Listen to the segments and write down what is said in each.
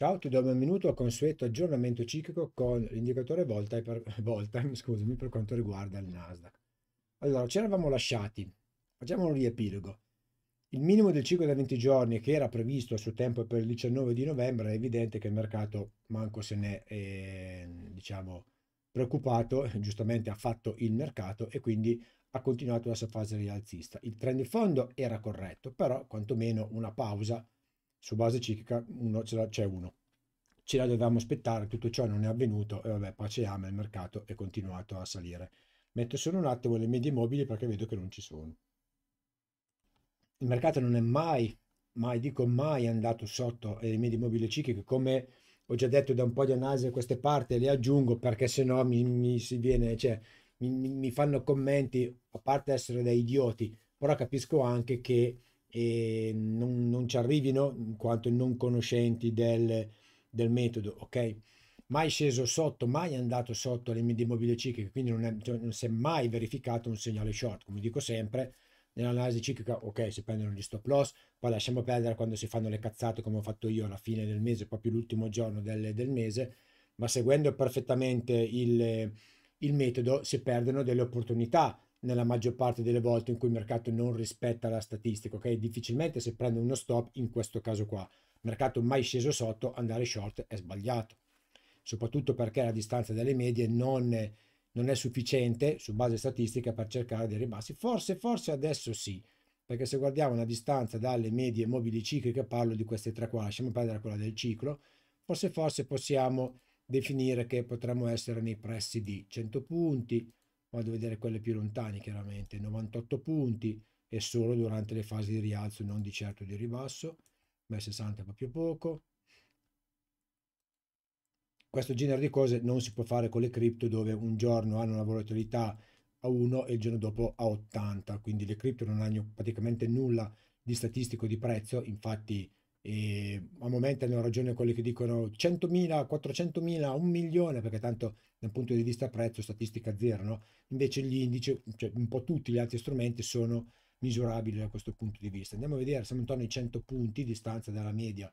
Ciao, ti do il benvenuto al consueto aggiornamento ciclico con l'indicatore volta, per, volta scusami, per quanto riguarda il Nasdaq. Allora, ci eravamo lasciati, facciamo un riepilogo. Il minimo del ciclo da 20 giorni che era previsto a suo tempo per il 19 di novembre è evidente che il mercato manco se n'è eh, diciamo, preoccupato, giustamente ha fatto il mercato e quindi ha continuato la sua fase rialzista. Il trend di fondo era corretto, però quantomeno una pausa su base ciclica uno, c'è uno. Ce la dovevamo aspettare, tutto ciò non è avvenuto e vabbè, pace ama, il mercato è continuato a salire. Metto solo un attimo le medie mobili perché vedo che non ci sono. Il mercato non è mai, mai dico mai, andato sotto le medie mobili cicliche come ho già detto da un po' di analisi a queste parti, le aggiungo perché se no mi, mi si viene, cioè, mi, mi fanno commenti, a parte essere da idioti, però capisco anche che e non, non ci arrivino in quanto non conoscenti del, del, metodo, ok? Mai sceso sotto, mai andato sotto le medie mobili cicliche, quindi non, è, cioè, non si è mai verificato un segnale short, come dico sempre, nell'analisi ciclica, ok, si prendono gli stop loss, poi lasciamo perdere quando si fanno le cazzate come ho fatto io alla fine del mese, proprio l'ultimo giorno del, del mese, ma seguendo perfettamente il, il metodo si perdono delle opportunità nella maggior parte delle volte in cui il mercato non rispetta la statistica, ok? Difficilmente se prende uno stop in questo caso qua, mercato mai sceso sotto, andare short è sbagliato, soprattutto perché la distanza dalle medie non, non è sufficiente su base statistica per cercare dei ribassi. Forse, forse adesso sì, perché se guardiamo la distanza dalle medie mobili cicliche, parlo di queste tre qua, lasciamo perdere quella del ciclo, forse, forse possiamo definire che potremmo essere nei pressi di 100 punti, vado a vedere quelle più lontane chiaramente, 98 punti e solo durante le fasi di rialzo, non di certo di ribasso, ma 60 è proprio poco. Questo genere di cose non si può fare con le cripto dove un giorno hanno una volatilità a 1 e il giorno dopo a 80, quindi le cripto non hanno praticamente nulla di statistico di prezzo, infatti e a momenti hanno ragione quelli che dicono 100.000, 400.000, un milione, perché tanto dal punto di vista prezzo, statistica zero, no? invece gli indici, cioè un po' tutti gli altri strumenti sono misurabili da questo punto di vista. Andiamo a vedere, siamo intorno ai 100 punti, distanza dalla media,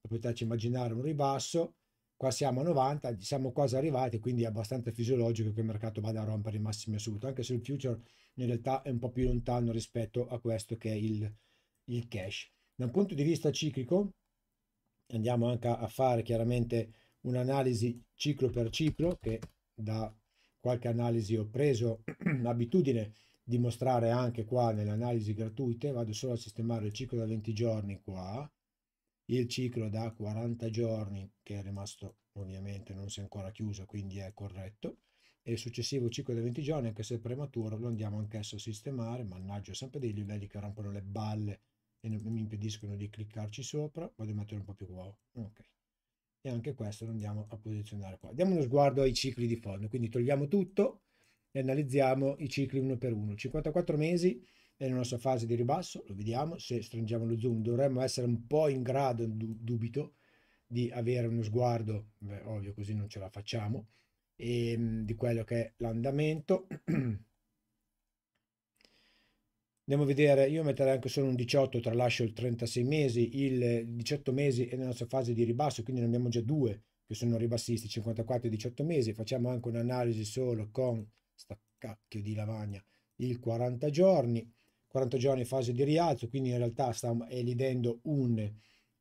per poterci immaginare un ribasso, qua siamo a 90, siamo quasi arrivati, quindi è abbastanza fisiologico che il mercato vada a rompere i massimi assoluti, anche se il future in realtà è un po' più lontano rispetto a questo che è il, il cash. Da un punto di vista ciclico, andiamo anche a fare chiaramente un'analisi ciclo per ciclo, che da qualche analisi ho preso l'abitudine di mostrare anche qua nelle analisi gratuite, vado solo a sistemare il ciclo da 20 giorni qua, il ciclo da 40 giorni che è rimasto ovviamente non si è ancora chiuso quindi è corretto e il successivo ciclo da 20 giorni anche se prematuro lo andiamo anch'esso a sistemare mannaggia sempre dei livelli che rompono le balle e mi impediscono di cliccarci sopra, vado a mettere un po' più wow. Ok. E anche questo lo andiamo a posizionare qua. Diamo uno sguardo ai cicli di fondo, quindi togliamo tutto e analizziamo i cicli uno per uno. 54 mesi è nella sua fase di ribasso, lo vediamo, se stringiamo lo zoom dovremmo essere un po' in grado, dubito, di avere uno sguardo, beh, ovvio così non ce la facciamo, e, ehm, di quello che è l'andamento. Andiamo a vedere, io metterei anche solo un 18, tralascio il 36 mesi, il 18 mesi è nella sua fase di ribasso, quindi ne abbiamo già due che sono ribassisti, 54 e 18 mesi, facciamo anche un'analisi solo con sta cacchio di lavagna, il 40 giorni, 40 giorni fase di rialzo, quindi in realtà sta elidendo un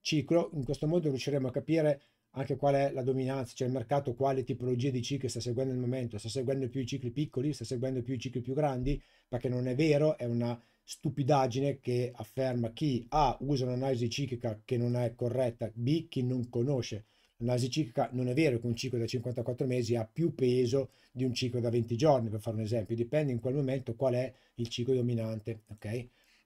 ciclo, in questo modo riusciremo a capire anche qual è la dominanza, cioè il mercato quale tipologia di cicli sta seguendo al momento, sta seguendo più i cicli piccoli, sta seguendo più i cicli più grandi, perché non è vero, è una stupidaggine che afferma chi A usa un'analisi ciclica che non è corretta, B chi non conosce. L'analisi ciclica non è vero che un ciclo da 54 mesi ha più peso di un ciclo da 20 giorni, per fare un esempio, dipende in quel momento qual è il ciclo dominante, ok?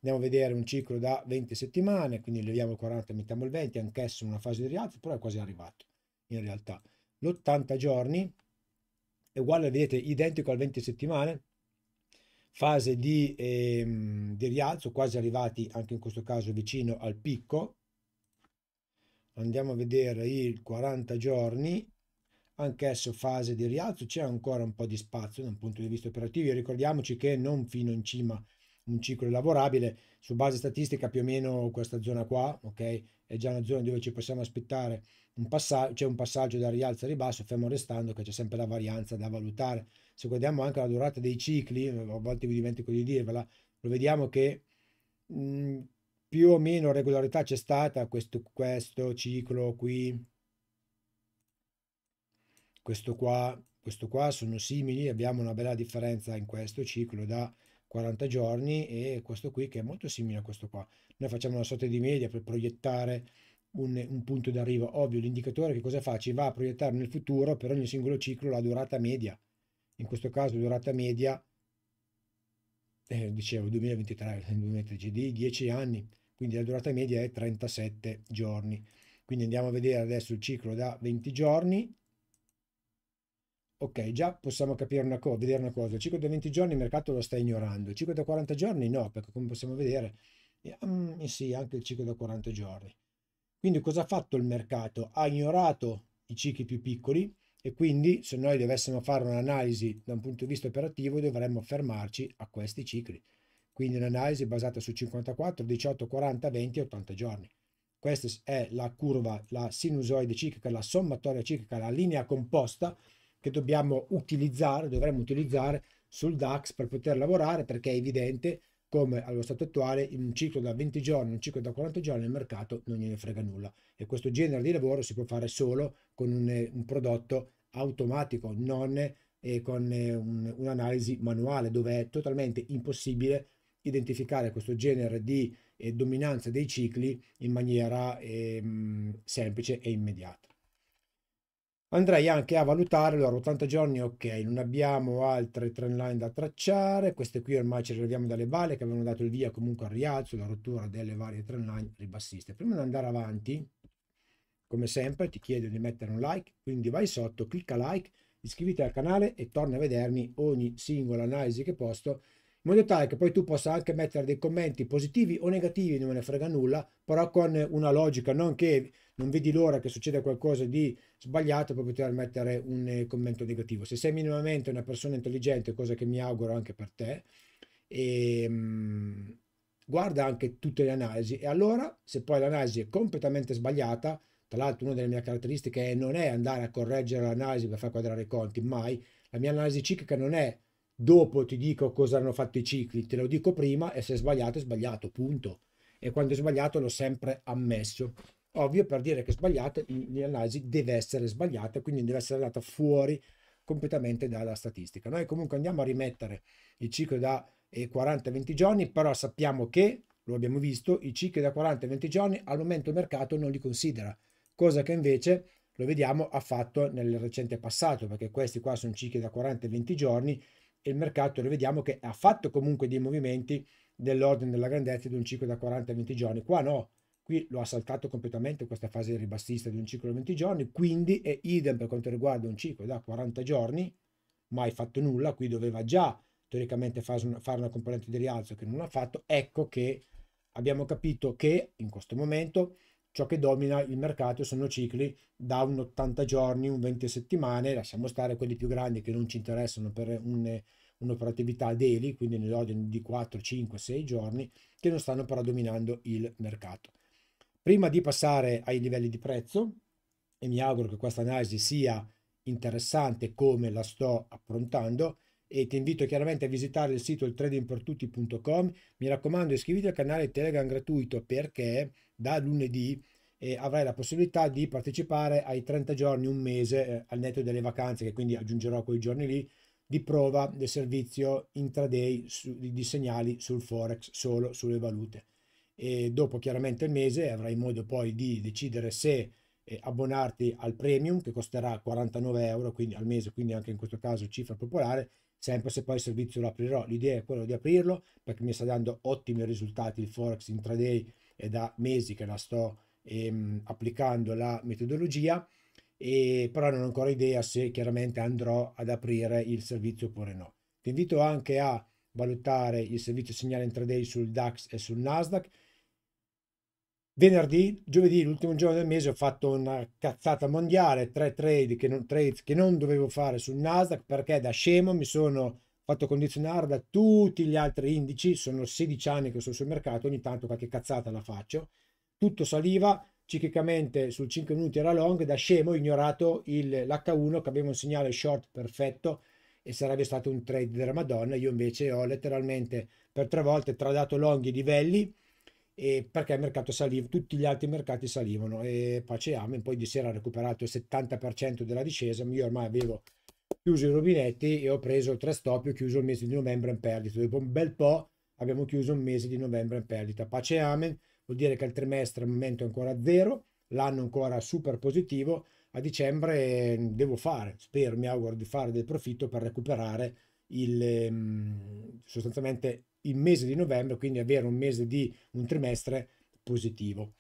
Andiamo a vedere un ciclo da 20 settimane, quindi leviamo il 40 mettiamo il 20, anch'esso in una fase di rialzo, però è quasi arrivato in realtà. L'80 giorni è uguale, vedete, identico al 20 settimane, fase di, eh, di rialzo, quasi arrivati anche in questo caso vicino al picco. Andiamo a vedere il 40 giorni, anch'esso fase di rialzo, c'è ancora un po' di spazio da un punto di vista operativo. Ricordiamoci che non fino in cima un ciclo lavorabile, su base statistica più o meno questa zona qua, ok? È già una zona dove ci possiamo aspettare un passaggio, c'è un passaggio da rialzo a ribasso, fermo restando che c'è sempre la varianza da valutare. Se guardiamo anche la durata dei cicli, eh, a volte vi dimentico di dirvela, lo vediamo che mh, mm, più o meno regolarità c'è stata questo, questo ciclo qui, questo qua, questo qua sono simili, abbiamo una bella differenza in questo ciclo da 40 giorni e questo qui che è molto simile a questo qua. Noi facciamo una sorta di media per proiettare un, un punto d'arrivo ovvio. L'indicatore che cosa fa? Ci va a proiettare nel futuro per ogni singolo ciclo la durata media. In questo caso durata media, eh, dicevo 2023, 2013, di 10 anni, quindi la durata media è 37 giorni. Quindi andiamo a vedere adesso il ciclo da 20 giorni. Ok, già possiamo capire una cosa, vedere una cosa. Il ciclo da 20 giorni il mercato lo sta ignorando. Il ciclo da 40 giorni no, perché come possiamo vedere, eh, mm, sì, anche il ciclo da 40 giorni. Quindi cosa ha fatto il mercato? Ha ignorato i cicli più piccoli e quindi se noi dovessimo fare un'analisi da un punto di vista operativo dovremmo fermarci a questi cicli. Quindi un'analisi basata su 54, 18, 40, 20 80 giorni. Questa è la curva, la sinusoide ciclica, la sommatoria ciclica, la linea composta che dobbiamo utilizzare, dovremmo utilizzare sul DAX per poter lavorare perché è evidente come allo stato attuale in un ciclo da 20 giorni, un ciclo da 40 giorni il mercato non gliene frega nulla e questo genere di lavoro si può fare solo con un, un prodotto automatico, non eh, con eh, un, un'analisi manuale dove è totalmente impossibile identificare questo genere di eh, dominanza dei cicli in maniera eh, semplice e immediata. Andrei anche a valutare, allora 80 giorni ok, non abbiamo altre trend line da tracciare, queste qui ormai ce le leviamo dalle valle che avevano dato il via comunque al rialzo, la rottura delle varie trend line ribassiste. Prima di andare avanti, come sempre ti chiedo di mettere un like, quindi vai sotto, clicca like, iscriviti al canale e torna a vedermi ogni singola analisi che posto, in modo tale che poi tu possa anche mettere dei commenti positivi o negativi, non me ne frega nulla, però con una logica non che non vedi l'ora che succeda qualcosa di sbagliato per poter mettere un eh, commento negativo. Se sei minimamente una persona intelligente, cosa che mi auguro anche per te, e, ehm, mh, guarda anche tutte le analisi e allora se poi l'analisi è completamente sbagliata, tra l'altro una delle mie caratteristiche è non è andare a correggere l'analisi per far quadrare i conti, mai, la mia analisi ciclica non è dopo ti dico cosa hanno fatto i cicli, te lo dico prima e se è sbagliato è sbagliato, punto. E quando è sbagliato l'ho sempre ammesso. Ovvio, per dire che è l'analisi deve essere sbagliata, quindi deve essere data fuori completamente dalla statistica. Noi comunque andiamo a rimettere il ciclo da 40-20 eh, giorni, però sappiamo che, lo abbiamo visto, i cicli da 40-20 giorni al momento il mercato non li considera, cosa che invece lo vediamo ha fatto nel recente passato, perché questi qua sono cicli da 40-20 giorni e il mercato lo vediamo che ha fatto comunque dei movimenti dell'ordine della grandezza di un ciclo da 40-20 giorni. Qua no, qui lo ha saltato completamente questa fase ribassista di un ciclo di 20 giorni, quindi è idem per quanto riguarda un ciclo da 40 giorni, mai fatto nulla, qui doveva già teoricamente fare una, fare una componente di rialzo che non ha fatto, ecco che abbiamo capito che in questo momento ciò che domina il mercato sono cicli da un 80 giorni, un 20 settimane, lasciamo stare quelli più grandi che non ci interessano per un, un'operatività daily, quindi nell'ordine di 4, 5, 6 giorni, che non stanno però dominando il mercato. Prima di passare ai livelli di prezzo, e mi auguro che questa analisi sia interessante come la sto approntando, e ti invito chiaramente a visitare il sito il tradingpertutti.com. Mi raccomando, iscriviti al canale Telegram gratuito perché da lunedì eh, avrai la possibilità di partecipare ai 30 giorni, un mese, eh, al netto delle vacanze, che quindi aggiungerò quei giorni lì, di prova del servizio intraday su, di, di segnali sul Forex, solo sulle valute e dopo chiaramente il mese avrai modo poi di decidere se eh, abbonarti al premium che costerà 49 euro quindi al mese quindi anche in questo caso cifra popolare sempre se poi il servizio lo aprirò l'idea è quella di aprirlo perché mi sta dando ottimi risultati il forex intraday è da mesi che la sto ehm, applicando la metodologia e però non ho ancora idea se chiaramente andrò ad aprire il servizio oppure no ti invito anche a valutare il servizio segnale intraday sul DAX e sul Nasdaq Venerdì, giovedì, l'ultimo giorno del mese, ho fatto una cazzata mondiale, tre trade che non, trades che non dovevo fare sul Nasdaq perché da scemo mi sono fatto condizionare da tutti gli altri indici, sono 16 anni che sono sul mercato, ogni tanto qualche cazzata la faccio, tutto saliva, ciclicamente sul 5 minuti era long, da scemo ho ignorato l'H1 che aveva un segnale short perfetto e sarebbe stato un trade della Madonna, io invece ho letteralmente per tre volte tradato long i livelli, perché il mercato saliva, tutti gli altri mercati salivano e pace amen, poi di sera ha recuperato il 70% della discesa, io ormai avevo chiuso i rubinetti e ho preso tre stop e ho chiuso il mese di novembre in perdita, dopo un bel po' abbiamo chiuso un mese di novembre in perdita, pace amen, vuol dire che il trimestre al momento è ancora zero, l'anno ancora super positivo, a dicembre mm, devo fare, spero, mi auguro di fare del profitto per recuperare il, mm, sostanzialmente il mese di novembre, quindi avere un mese di un trimestre positivo.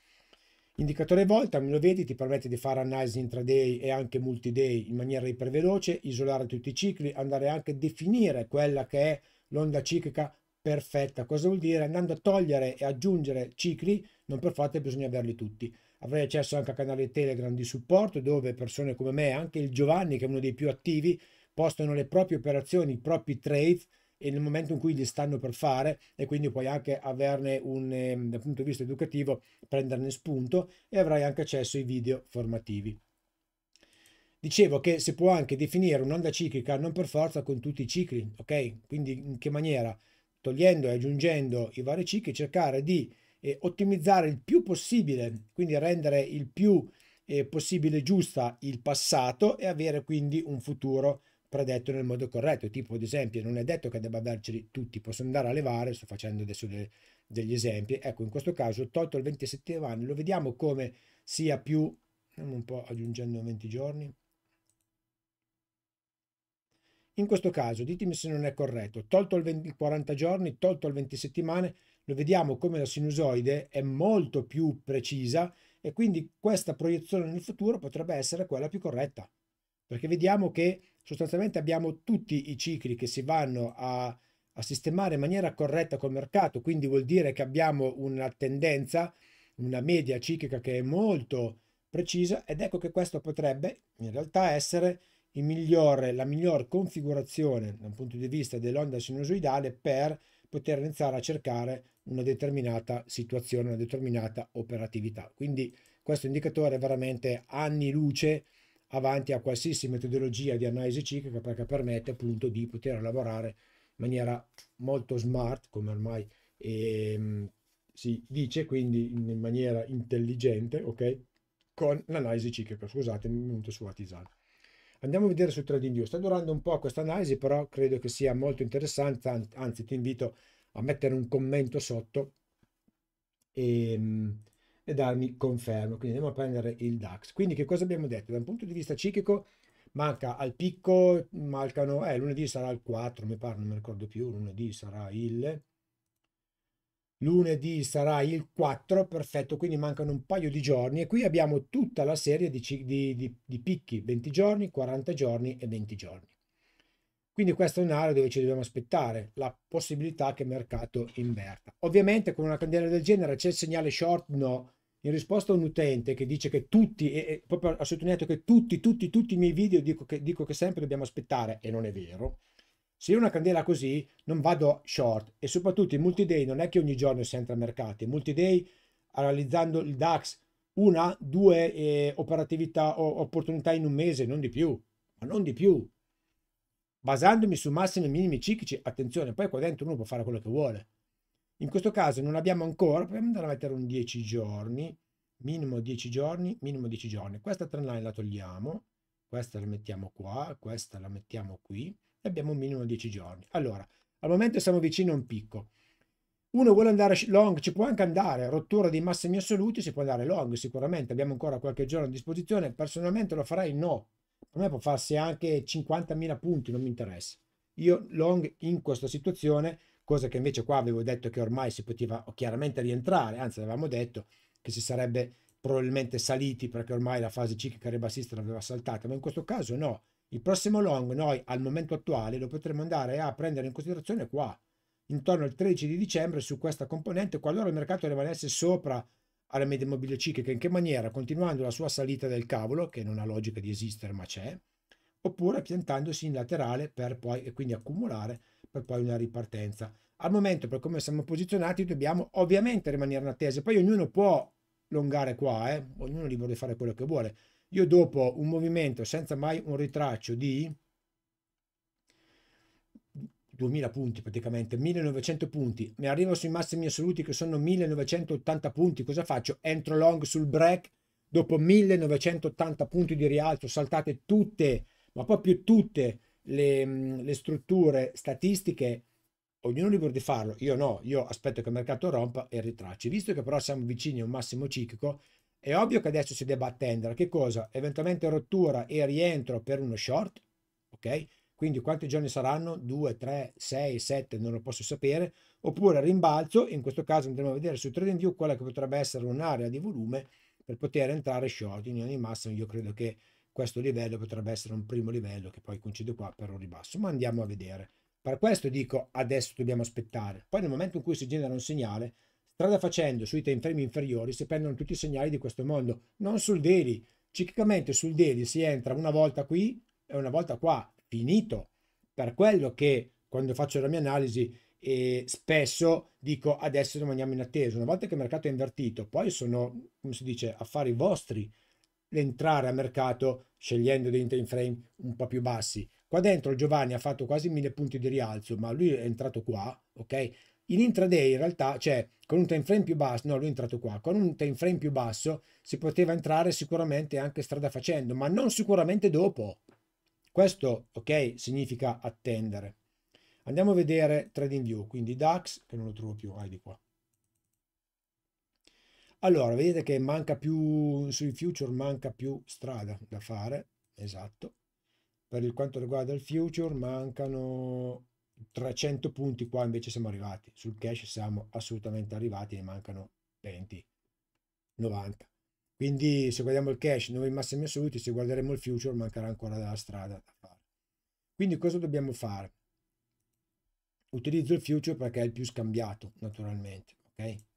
Indicatore volta, me lo vedi, ti permette di fare analisi intraday e anche multiday in maniera iperveloce, isolare tutti i cicli, andare anche a definire quella che è l'onda ciclica perfetta. Cosa vuol dire? Andando a togliere e aggiungere cicli, non per forza bisogna averli tutti. Avrai accesso anche a canali Telegram di supporto dove persone come me, anche il Giovanni che è uno dei più attivi, postano le proprie operazioni, i propri trade e nel momento in cui li stanno per fare e quindi puoi anche averne un ehm, dal punto di vista educativo prenderne spunto e avrai anche accesso ai video formativi. Dicevo che si può anche definire un'onda ciclica non per forza con tutti i cicli, ok? Quindi in che maniera? Togliendo e aggiungendo i vari cicli, cercare di eh, ottimizzare il più possibile, quindi rendere il più eh, possibile giusta il passato e avere quindi un futuro predetto nel modo corretto, tipo ad esempio non è detto che debba averceli tutti, posso andare a levare, sto facendo adesso de, degli esempi, ecco in questo caso tolto il 27 anni, lo vediamo come sia più, Andiamo un po' aggiungendo 20 giorni, in questo caso ditemi se non è corretto, tolto il 20, 40 giorni, tolto il 20 settimane, lo vediamo come la sinusoide è molto più precisa e quindi questa proiezione nel futuro potrebbe essere quella più corretta, perché vediamo che sostanzialmente abbiamo tutti i cicli che si vanno a, a sistemare in maniera corretta col mercato, quindi vuol dire che abbiamo una tendenza, una media ciclica che è molto precisa ed ecco che questo potrebbe in realtà essere migliore, la miglior configurazione dal punto di vista dell'onda sinusoidale per poter iniziare a cercare una determinata situazione, una determinata operatività. Quindi questo indicatore è veramente anni luce avanti a qualsiasi metodologia di analisi ciclica perché permette appunto di poter lavorare in maniera molto smart, come ormai ehm, si dice, quindi in maniera intelligente, ok? Con l'analisi ciclica. Scusate, un minuto su Artisan. Andiamo a vedere su TradingView. Sta durando un po' questa analisi, però credo che sia molto interessante, anzi ti invito a mettere un commento sotto. E, ehm, e darmi conferma. Quindi andiamo a prendere il DAX. Quindi che cosa abbiamo detto? Da un punto di vista ciclico manca al picco, mancano, eh, lunedì sarà il 4, mi pare, non mi ricordo più, lunedì sarà il... Lunedì sarà il 4, perfetto, quindi mancano un paio di giorni e qui abbiamo tutta la serie di, di, di, di picchi, 20 giorni, 40 giorni e 20 giorni. Quindi questa è un'area dove ci dobbiamo aspettare la possibilità che il mercato inverta. Ovviamente con una candela del genere c'è il segnale short? No, in risposta a un utente che dice che tutti, e proprio ha sottolineato che tutti, tutti, tutti i miei video dico che, dico che sempre dobbiamo aspettare, e non è vero, se io una candela così non vado short e soprattutto in multiday non è che ogni giorno si entra a mercati, in multiday analizzando il DAX una, due eh, operatività o opportunità in un mese, non di più, ma non di più. Basandomi su massimi e minimi ciclici, attenzione, poi qua dentro uno può fare quello che vuole in questo caso non abbiamo ancora, proviamo andare a mettere un 10 giorni, minimo 10 giorni, minimo 10 giorni. Questa trend line la togliamo, questa la mettiamo qua, questa la mettiamo qui e abbiamo un minimo 10 giorni. Allora, al momento siamo vicini a un picco. Uno vuole andare long, ci può anche andare, rottura dei massimi assoluti, si può andare long sicuramente, abbiamo ancora qualche giorno a disposizione, personalmente lo farei no, a me può farsi anche 50.000 punti, non mi interessa. Io long in questa situazione cosa che invece qua avevo detto che ormai si poteva chiaramente rientrare, anzi avevamo detto che si sarebbe probabilmente saliti perché ormai la fase ciclica ribassista l'aveva saltata, ma in questo caso no. Il prossimo long noi al momento attuale lo potremmo andare a prendere in considerazione qua, intorno al 13 di dicembre su questa componente, qualora il mercato rimanesse sopra alla media mobile ciclica, in che maniera? Continuando la sua salita del cavolo, che non ha logica di esistere ma c'è, oppure piantandosi in laterale per poi e quindi accumulare per poi una ripartenza. Al momento, per come siamo posizionati, dobbiamo ovviamente rimanere in attesa. Poi ognuno può longare qua, eh? ognuno è libero di fare quello che vuole. Io dopo un movimento senza mai un ritraccio di 2000 punti praticamente, 1900 punti, mi arrivo sui massimi assoluti che sono 1980 punti, cosa faccio? Entro long sul break, dopo 1980 punti di rialzo, saltate tutte, ma proprio tutte le, mm, le strutture statistiche, ognuno è libero di farlo, io no, io aspetto che il mercato rompa e ritracci. Visto che però siamo vicini a un massimo ciclico, è ovvio che adesso si debba attendere che cosa? Eventualmente rottura e rientro per uno short, ok? Quindi quanti giorni saranno? 2, 3, 6, 7, non lo posso sapere. Oppure rimbalzo, in questo caso andremo a vedere su TradingView quella che potrebbe essere un'area di volume per poter entrare short. In ogni massimo io credo che questo livello potrebbe essere un primo livello che poi coincide qua per un ribasso, ma andiamo a vedere. Per questo dico adesso dobbiamo aspettare, poi nel momento in cui si genera un segnale, strada facendo sui time frame inferiori si prendono tutti i segnali di questo mondo, non sul daily, ciclicamente sul daily si entra una volta qui e una volta qua, finito. Per quello che quando faccio la mia analisi e eh, spesso dico adesso rimaniamo in attesa, una volta che il mercato è invertito, poi sono, come si dice, affari vostri l'entrare a mercato scegliendo dei time frame un po' più bassi. Qua dentro Giovanni ha fatto quasi 1000 punti di rialzo, ma lui è entrato qua, ok? In intraday in realtà, cioè con un time frame più basso, no, lui è entrato qua, con un time frame più basso si poteva entrare sicuramente anche strada facendo, ma non sicuramente dopo. Questo, ok, significa attendere. Andiamo a vedere TradingView, quindi DAX, che non lo trovo più, vai di qua. Allora, vedete che manca più, sui future manca più strada da fare, esatto. Per quanto riguarda il future mancano 300 punti, qua invece siamo arrivati. Sul cash siamo assolutamente arrivati, ne mancano 20, 90. Quindi se guardiamo il cash, noi massimi assoluti, se guarderemo il future mancherà ancora della strada da fare. Quindi cosa dobbiamo fare? Utilizzo il future perché è il più scambiato, naturalmente, ok?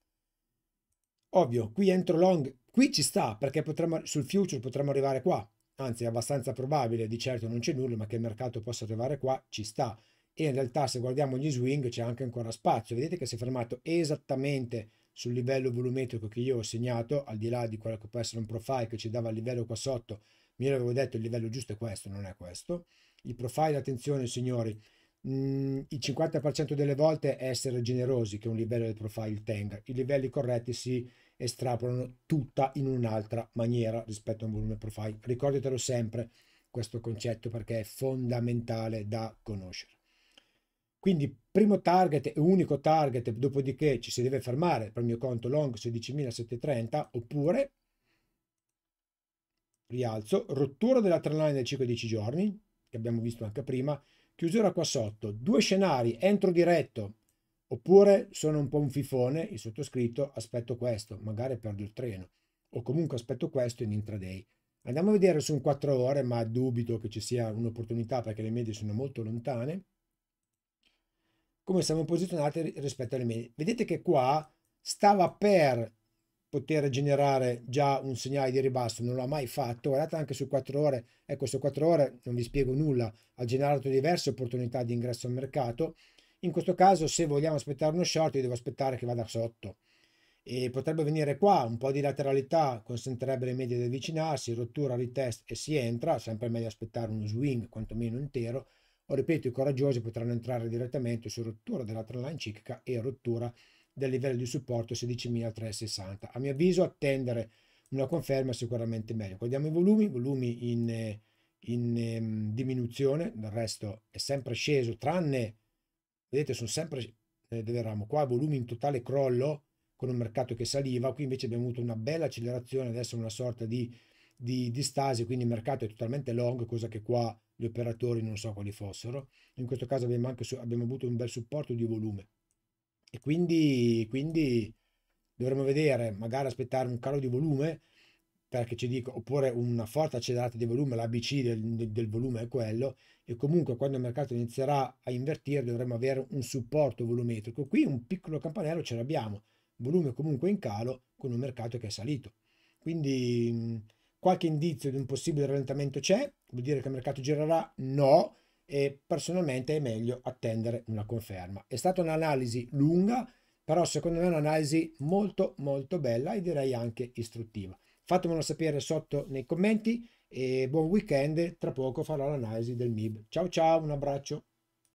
Ovvio, qui entro long, qui ci sta, perché potremmo, sul future potremmo arrivare qua, anzi è abbastanza probabile, di certo non c'è nulla, ma che il mercato possa arrivare qua, ci sta. E in realtà se guardiamo gli swing c'è anche ancora spazio, vedete che si è fermato esattamente sul livello volumetrico che io ho segnato, al di là di quello che può essere un profile che ci dava il livello qua sotto, mi avevo detto il livello giusto è questo, non è questo. Il profile, attenzione signori, mh, mhmm, il 50% delle volte essere generosi che un livello del profile tenga. I livelli corretti si estrapolano tutta in un'altra maniera rispetto a un volume profile. Ricordatelo sempre questo concetto perché è fondamentale da conoscere. Quindi primo target e unico target, dopodiché ci si deve fermare per il mio conto long 16.730 oppure rialzo, rottura della trend line del 5-10 giorni, che abbiamo visto anche prima, chiusura qua sotto, due scenari, entro diretto, oppure sono un po' un fifone, il sottoscritto, aspetto questo, magari perdo il treno, o comunque aspetto questo in intraday. Andiamo a vedere su un 4 ore, ma dubito che ci sia un'opportunità perché le medie sono molto lontane, come siamo posizionati rispetto alle medie. Vedete che qua stava per poter generare già un segnale di ribasso, non l'ha mai fatto, guardate anche su 4 ore, ecco su 4 ore non vi spiego nulla, ha generato diverse opportunità di ingresso al mercato, in questo caso se vogliamo aspettare uno short io devo aspettare che vada sotto e potrebbe venire qua, un po' di lateralità consentirebbe le medie di avvicinarsi, rottura, ritest e si entra, sempre meglio aspettare uno swing quantomeno intero, o ripeto i coraggiosi potranno entrare direttamente su rottura della trendline ciclica e rottura del livello di supporto 16360. A mio avviso attendere una conferma è sicuramente meglio. Guardiamo i volumi, volumi in, in ehm, diminuzione, del resto è sempre sceso, tranne, vedete, sono sempre, eh, qua, volumi in totale crollo, con un mercato che saliva, qui invece abbiamo avuto una bella accelerazione, adesso una sorta di, di, di stasi, quindi il mercato è totalmente long, cosa che qua gli operatori non so quali fossero. In questo caso abbiamo anche abbiamo avuto un bel supporto di volume. E quindi, quindi dovremmo vedere, magari aspettare un calo di volume, perché ci dico, oppure una forte accelerata di volume, l'ABC del, del, volume è quello, e comunque quando il mercato inizierà a invertire dovremo avere un supporto volumetrico. Qui un piccolo campanello ce l'abbiamo, volume comunque in calo con un mercato che è salito. Quindi qualche indizio di un possibile rallentamento c'è, vuol dire che il mercato girerà? No, e personalmente è meglio attendere una conferma. È stata un'analisi lunga, però secondo me è un'analisi molto molto bella e direi anche istruttiva. Fatemelo sapere sotto nei commenti e buon weekend, tra poco farò l'analisi del MIB. Ciao ciao, un abbraccio.